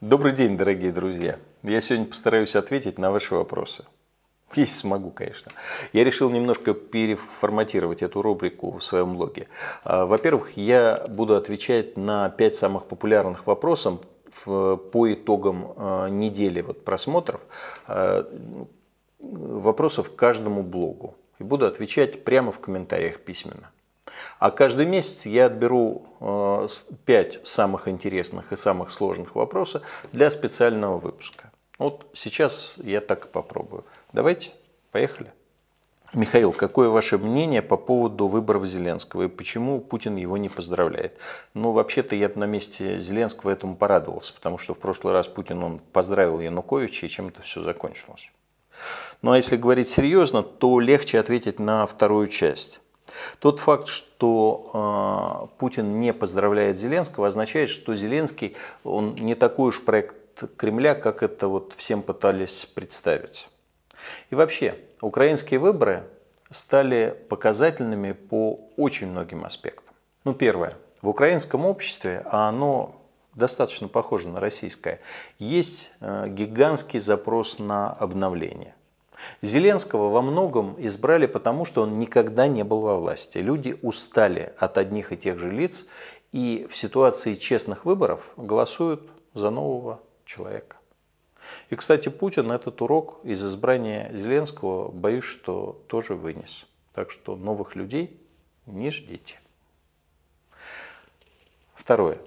Добрый день, дорогие друзья. Я сегодня постараюсь ответить на ваши вопросы. Если смогу, конечно. Я решил немножко переформатировать эту рубрику в своем блоге. А, во-первых, я буду отвечать на пять самых популярных вопросов по итогам а, недели вот просмотров, а, вопросов к каждому блогу. И буду отвечать прямо в комментариях письменно. А каждый месяц я отберу э, пять самых интересных и самых сложных вопросов для специального выпуска. Вот сейчас я так и попробую. Давайте, поехали. Михаил, какое ваше мнение по поводу выборов Зеленского и почему Путин его не поздравляет? Ну, вообще-то я бы на месте Зеленского этому порадовался, потому что в прошлый раз Путин он поздравил Януковича и чем это все закончилось. Ну а если говорить серьезно, то легче ответить на вторую часть. Тот факт, что э, Путин не поздравляет Зеленского, означает, что Зеленский он не такой уж проект Кремля, как это вот всем пытались представить. И вообще, украинские выборы стали показательными по очень многим аспектам. Ну, первое. В украинском обществе, а оно достаточно похоже на российское, есть э, гигантский запрос на обновление. Зеленского во многом избрали потому, что он никогда не был во власти. Люди устали от одних и тех же лиц, и в ситуации честных выборов голосуют за нового человека. И, кстати, Путин этот урок из избрания Зеленского, боюсь, что тоже вынес. Так что новых людей не ждите. Второе.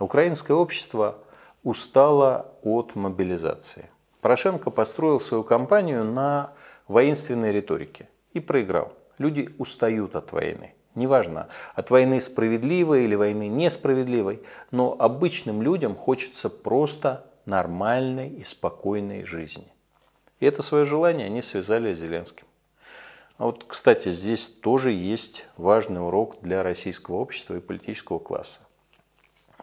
Украинское общество устало от мобилизации. Порошенко построил свою кампанию на воинственной риторике и проиграл. Люди устают от войны. Неважно, от войны справедливой или войны несправедливой, но обычным людям хочется просто нормальной и спокойной жизни. И это свое желание они связали с Зеленским. А вот, кстати, здесь тоже есть важный урок для российского общества и политического класса.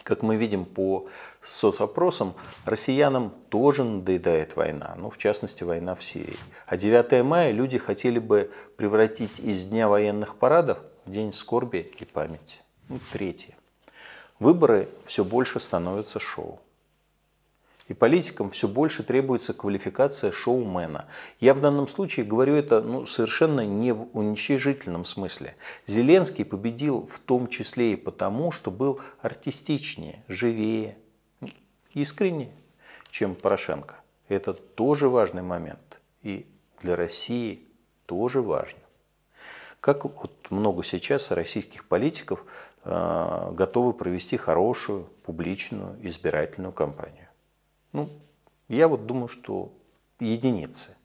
Как мы видим по соцопросам, россиянам тоже надоедает война, ну, в частности, война в Сирии. А 9 мая люди хотели бы превратить из дня военных парадов в день скорби и памяти. Ну, третье. Выборы все больше становятся шоу. И политикам все больше требуется квалификация шоумена. Я в данном случае говорю это ну, совершенно не в уничижительном смысле. Зеленский победил в том числе и потому, что был артистичнее, живее, искреннее, чем Порошенко. Это тоже важный момент. И для России тоже важно. Как вот много сейчас российских политиков э, готовы провести хорошую публичную избирательную кампанию. Ну, я вот думаю, что единицы.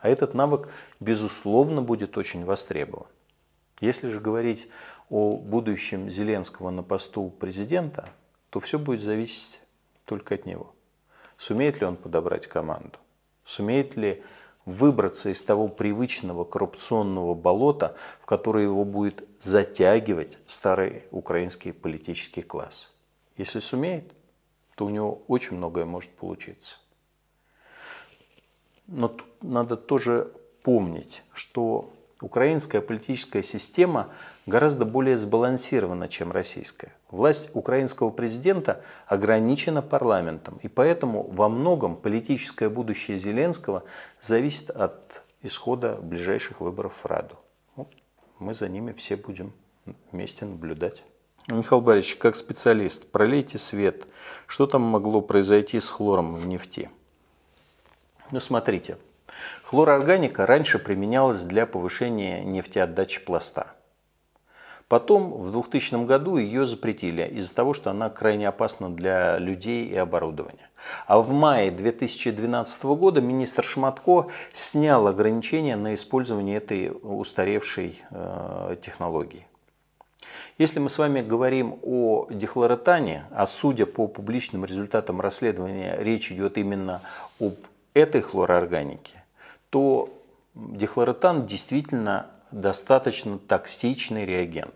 А этот навык, безусловно, будет очень востребован. Если же говорить о будущем Зеленского на посту президента, то все будет зависеть только от него. Сумеет ли он подобрать команду? Сумеет ли выбраться из того привычного коррупционного болота, в которое его будет затягивать старый украинский политический класс? Если сумеет, то у него очень многое может получиться. Но тут надо тоже помнить, что украинская политическая система гораздо более сбалансирована, чем российская. Власть украинского президента ограничена парламентом, и поэтому во многом политическое будущее Зеленского зависит от исхода ближайших выборов в Раду. мы за ними все будем вместе наблюдать. Михаил Борисович, как специалист, пролейте свет. Что там могло произойти с хлором в нефти? Ну, смотрите. Хлорорганика раньше применялась для повышения нефтеотдачи пласта. Потом, в 2000 году, ее запретили из-за того, что она крайне опасна для людей и оборудования. А в мае 2012 года министр Шматко снял ограничения на использование этой устаревшей э, технологии. Если мы с вами говорим о дехлоретане, а судя по публичным результатам расследования, речь идет именно об этой хлороорганике, то дихлоретан действительно достаточно токсичный реагент.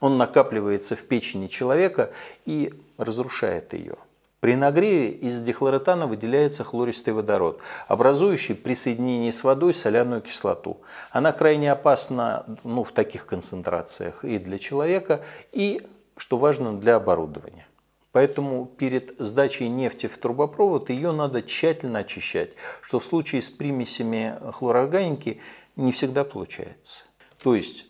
Он накапливается в печени человека и разрушает ее. При нагреве из дихлоретана выделяется хлористый водород, образующий при соединении с водой соляную кислоту. Она крайне опасна ну, в таких концентрациях и для человека, и, что важно, для оборудования. Поэтому перед сдачей нефти в трубопровод ее надо тщательно очищать, что в случае с примесями хлорорганики не всегда получается. То есть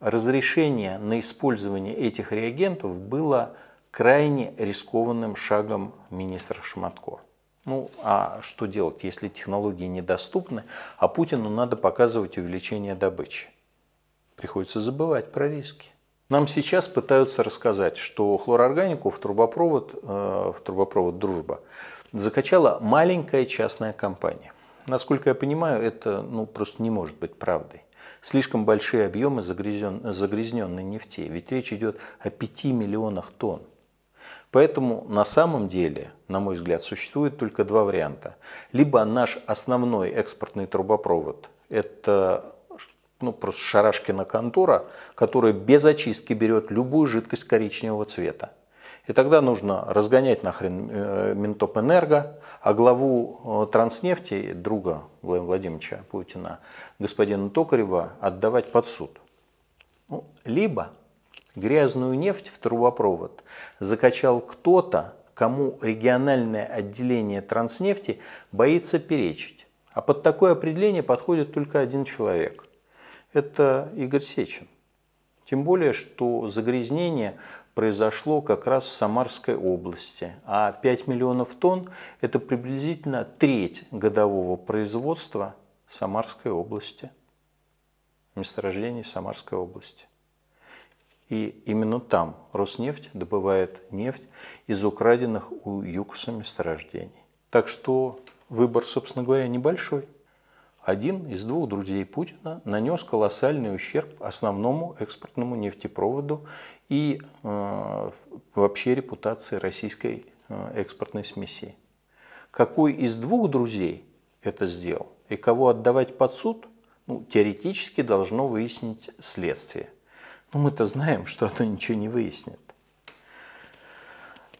разрешение на использование этих реагентов было крайне рискованным шагом министра Шматко. Ну, а что делать, если технологии недоступны, а Путину надо показывать увеличение добычи? Приходится забывать про риски. Нам сейчас пытаются рассказать, что хлорорганику в трубопровод, э, в трубопровод «Дружба» закачала маленькая частная компания. Насколько я понимаю, это ну, просто не может быть правдой. Слишком большие объемы загрязнен, загрязненной нефти, ведь речь идет о 5 миллионах тонн. Поэтому на самом деле, на мой взгляд, существует только два варианта. Либо наш основной экспортный трубопровод – это ну, просто шарашкина контора, которая без очистки берет любую жидкость коричневого цвета. И тогда нужно разгонять нахрен э, Минтопэнерго, а главу э, Транснефти, друга Владимира Владимировича Путина, господина Токарева, отдавать под суд. Ну, либо Грязную нефть в трубопровод закачал кто-то, кому региональное отделение транснефти боится перечить. А под такое определение подходит только один человек. Это Игорь Сечин. Тем более, что загрязнение произошло как раз в Самарской области, а 5 миллионов тонн – это приблизительно треть годового производства Самарской области, месторождений Самарской области. И именно там Роснефть добывает нефть из украденных у ЮКОСа месторождений. Так что выбор, собственно говоря, небольшой. Один из двух друзей Путина нанес колоссальный ущерб основному экспортному нефтепроводу и э, вообще репутации российской э, экспортной смеси. Какой из двух друзей это сделал и кого отдавать под суд, ну, теоретически должно выяснить следствие – но ну, мы-то знаем, что оно ничего не выяснит.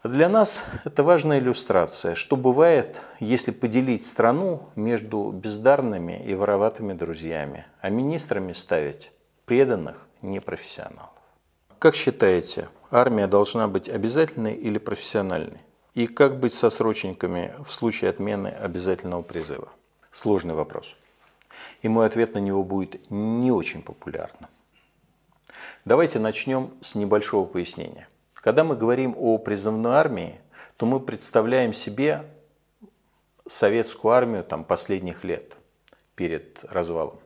Для нас это важная иллюстрация, что бывает, если поделить страну между бездарными и вороватыми друзьями, а министрами ставить преданных непрофессионалов. Как считаете, армия должна быть обязательной или профессиональной? И как быть со срочниками в случае отмены обязательного призыва? Сложный вопрос. И мой ответ на него будет не очень популярным. Давайте начнем с небольшого пояснения. Когда мы говорим о призывной армии, то мы представляем себе советскую армию там, последних лет перед развалом.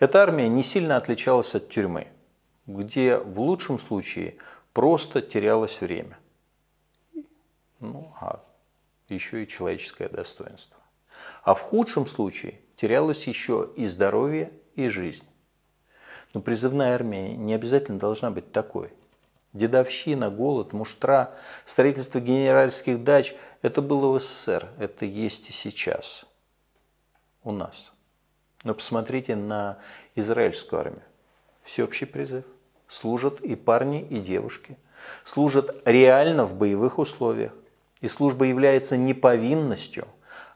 Эта армия не сильно отличалась от тюрьмы, где в лучшем случае просто терялось время. Ну, а еще и человеческое достоинство. А в худшем случае терялось еще и здоровье, и жизнь. Но призывная армия не обязательно должна быть такой. Дедовщина, голод, муштра, строительство генеральских дач – это было в СССР, это есть и сейчас у нас. Но посмотрите на израильскую армию. Всеобщий призыв. Служат и парни, и девушки. Служат реально в боевых условиях. И служба является не повинностью,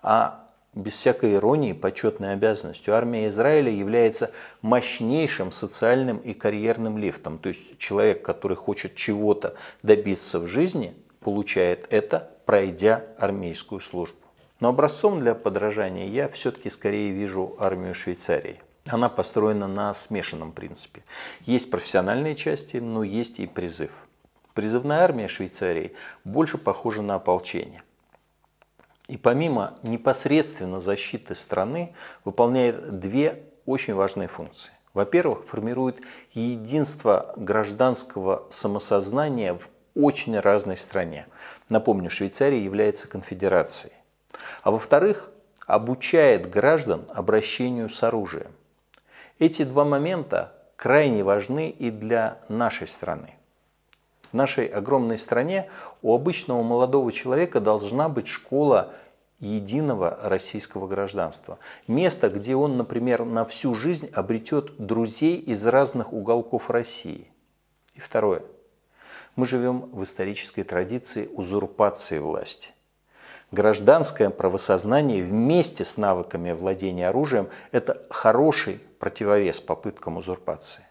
а без всякой иронии, почетной обязанностью. Армия Израиля является мощнейшим социальным и карьерным лифтом. То есть человек, который хочет чего-то добиться в жизни, получает это, пройдя армейскую службу. Но образцом для подражания я все-таки скорее вижу армию Швейцарии. Она построена на смешанном принципе. Есть профессиональные части, но есть и призыв. Призывная армия Швейцарии больше похожа на ополчение. И помимо непосредственно защиты страны, выполняет две очень важные функции. Во-первых, формирует единство гражданского самосознания в очень разной стране. Напомню, Швейцария является конфедерацией. А во-вторых, обучает граждан обращению с оружием. Эти два момента крайне важны и для нашей страны нашей огромной стране у обычного молодого человека должна быть школа единого российского гражданства. Место, где он, например, на всю жизнь обретет друзей из разных уголков России. И второе. Мы живем в исторической традиции узурпации власти. Гражданское правосознание вместе с навыками владения оружием – это хороший противовес попыткам узурпации.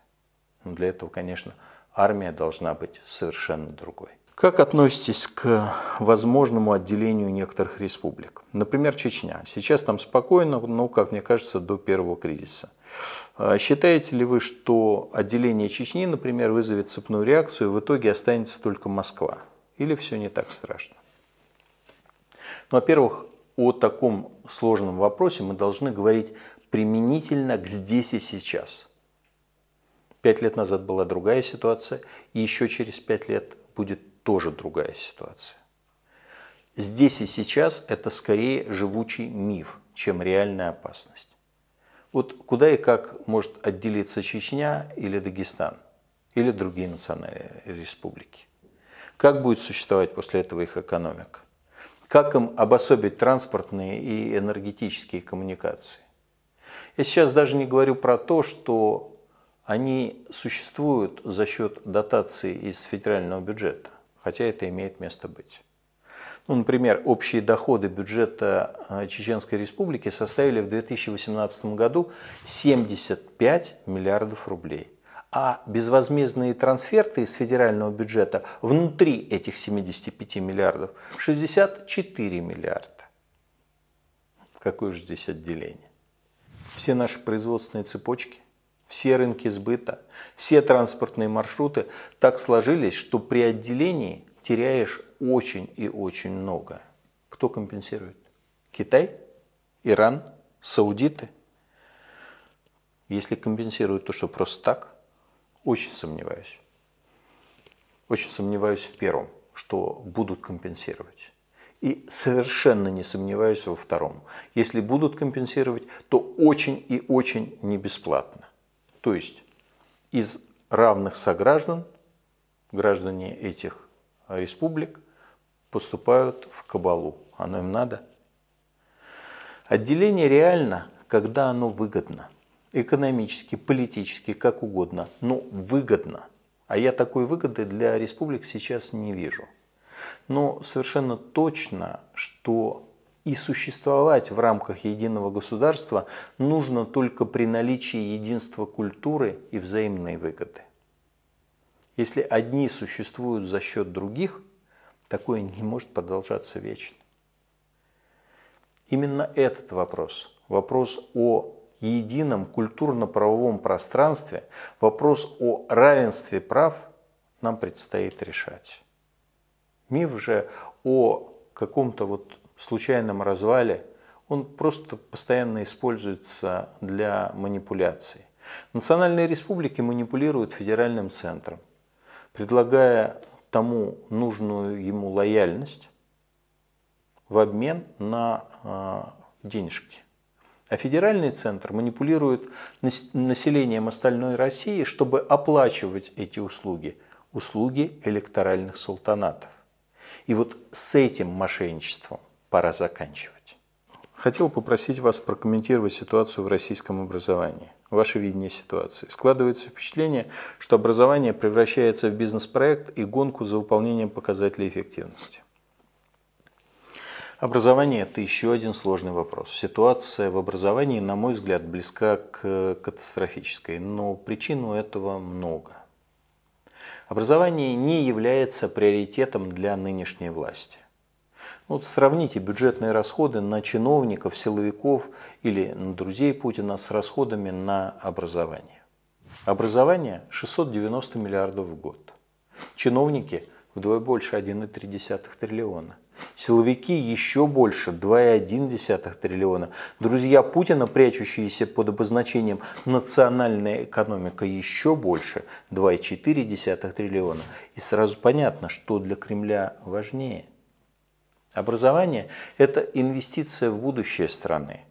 Но ну, для этого, конечно, армия должна быть совершенно другой. Как относитесь к возможному отделению некоторых республик? Например, Чечня. Сейчас там спокойно, ну, как мне кажется, до первого кризиса. А считаете ли вы, что отделение Чечни, например, вызовет цепную реакцию, и в итоге останется только Москва? Или все не так страшно? Ну, во-первых, о таком сложном вопросе мы должны говорить применительно к здесь и сейчас – Пять лет назад была другая ситуация, и еще через пять лет будет тоже другая ситуация. Здесь и сейчас это скорее живучий миф, чем реальная опасность. Вот куда и как может отделиться Чечня или Дагестан, или другие национальные республики? Как будет существовать после этого их экономика? Как им обособить транспортные и энергетические коммуникации? Я сейчас даже не говорю про то, что они существуют за счет дотации из федерального бюджета, хотя это имеет место быть. Ну, например, общие доходы бюджета э, Чеченской Республики составили в 2018 году 75 миллиардов рублей. А безвозмездные трансферты из федерального бюджета внутри этих 75 миллиардов 64 миллиарда. Какое же здесь отделение? Все наши производственные цепочки, все рынки сбыта, все транспортные маршруты так сложились, что при отделении теряешь очень и очень много. Кто компенсирует? Китай? Иран? Саудиты? Если компенсируют то, что просто так, очень сомневаюсь. Очень сомневаюсь в первом, что будут компенсировать. И совершенно не сомневаюсь во втором. Если будут компенсировать, то очень и очень не бесплатно. То есть из равных сограждан, граждане этих республик, поступают в кабалу. Оно им надо. Отделение реально, когда оно выгодно. Экономически, политически, как угодно, но выгодно. А я такой выгоды для республик сейчас не вижу. Но совершенно точно, что и существовать в рамках единого государства нужно только при наличии единства культуры и взаимной выгоды. Если одни существуют за счет других, такое не может продолжаться вечно. Именно этот вопрос, вопрос о едином культурно-правовом пространстве, вопрос о равенстве прав нам предстоит решать. Миф же о каком-то вот случайном развале, он просто постоянно используется для манипуляций. Национальные республики манипулируют федеральным центром, предлагая тому нужную ему лояльность в обмен на а, денежки. А федеральный центр манипулирует населением остальной России, чтобы оплачивать эти услуги, услуги электоральных султанатов. И вот с этим мошенничеством – пора заканчивать. Хотел попросить вас прокомментировать ситуацию в российском образовании. Ваше видение ситуации. Складывается впечатление, что образование превращается в бизнес-проект и гонку за выполнением показателей эффективности. Образование – это еще один сложный вопрос. Ситуация в образовании, на мой взгляд, близка к катастрофической, но причин у этого много. Образование не является приоритетом для нынешней власти. Вот сравните бюджетные расходы на чиновников, силовиков или на друзей Путина с расходами на образование. Образование 690 миллиардов в год. Чиновники вдвое больше 1,3 триллиона. Силовики еще больше 2,1 триллиона. Друзья Путина, прячущиеся под обозначением «национальная экономика», еще больше 2,4 триллиона. И сразу понятно, что для Кремля важнее – Образование – это инвестиция в будущее страны.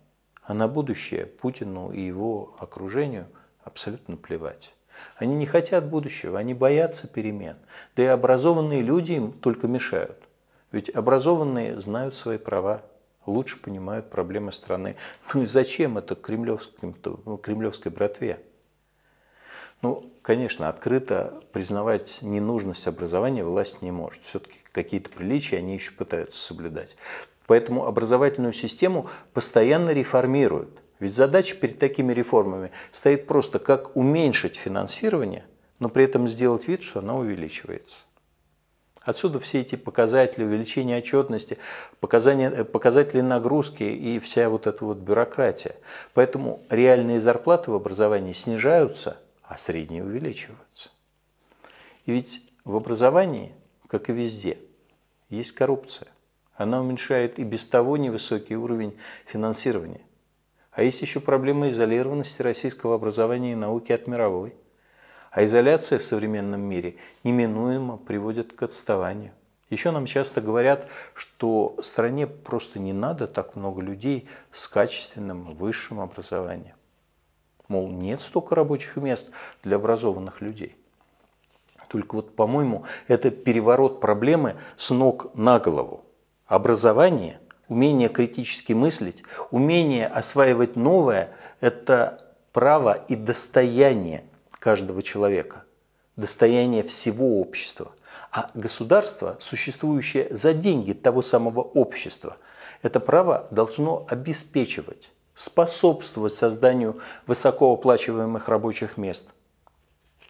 А на будущее Путину и его окружению абсолютно плевать. Они не хотят будущего, они боятся перемен. Да и образованные люди им только мешают. Ведь образованные знают свои права, лучше понимают проблемы страны. Ну и зачем это ну, кремлевской братве? Ну, конечно, открыто признавать ненужность образования власть не может. Все-таки какие-то приличия они еще пытаются соблюдать. Поэтому образовательную систему постоянно реформируют. Ведь задача перед такими реформами стоит просто, как уменьшить финансирование, но при этом сделать вид, что оно увеличивается. Отсюда все эти показатели увеличения отчетности, э, показатели нагрузки и вся вот эта вот бюрократия. Поэтому реальные зарплаты в образовании снижаются – а средние увеличиваются. И ведь в образовании, как и везде, есть коррупция. Она уменьшает и без того невысокий уровень финансирования. А есть еще проблема изолированности российского образования и науки от мировой. А изоляция в современном мире неминуемо приводит к отставанию. Еще нам часто говорят, что стране просто не надо так много людей с качественным высшим образованием. Мол, нет столько рабочих мест для образованных людей. Только вот, по-моему, это переворот проблемы с ног на голову. Образование, умение критически мыслить, умение осваивать новое – это право и достояние каждого человека, достояние всего общества. А государство, существующее за деньги того самого общества, это право должно обеспечивать способствовать созданию высокооплачиваемых рабочих мест,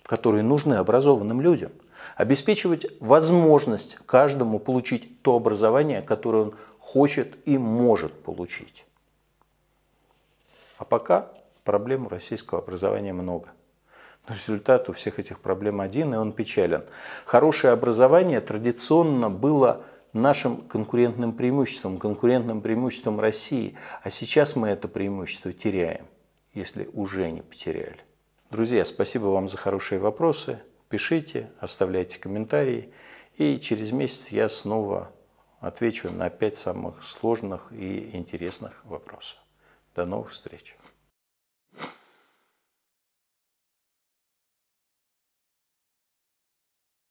которые нужны образованным людям, обеспечивать возможность каждому получить то образование, которое он хочет и может получить. А пока проблем у российского образования много. Но результат у всех этих проблем один, и он печален. Хорошее образование традиционно было – нашим конкурентным преимуществом, конкурентным преимуществом России. А сейчас мы это преимущество теряем, если уже не потеряли. Друзья, спасибо вам за хорошие вопросы. Пишите, оставляйте комментарии. И через месяц я снова отвечу на пять самых сложных и интересных вопросов. До новых встреч!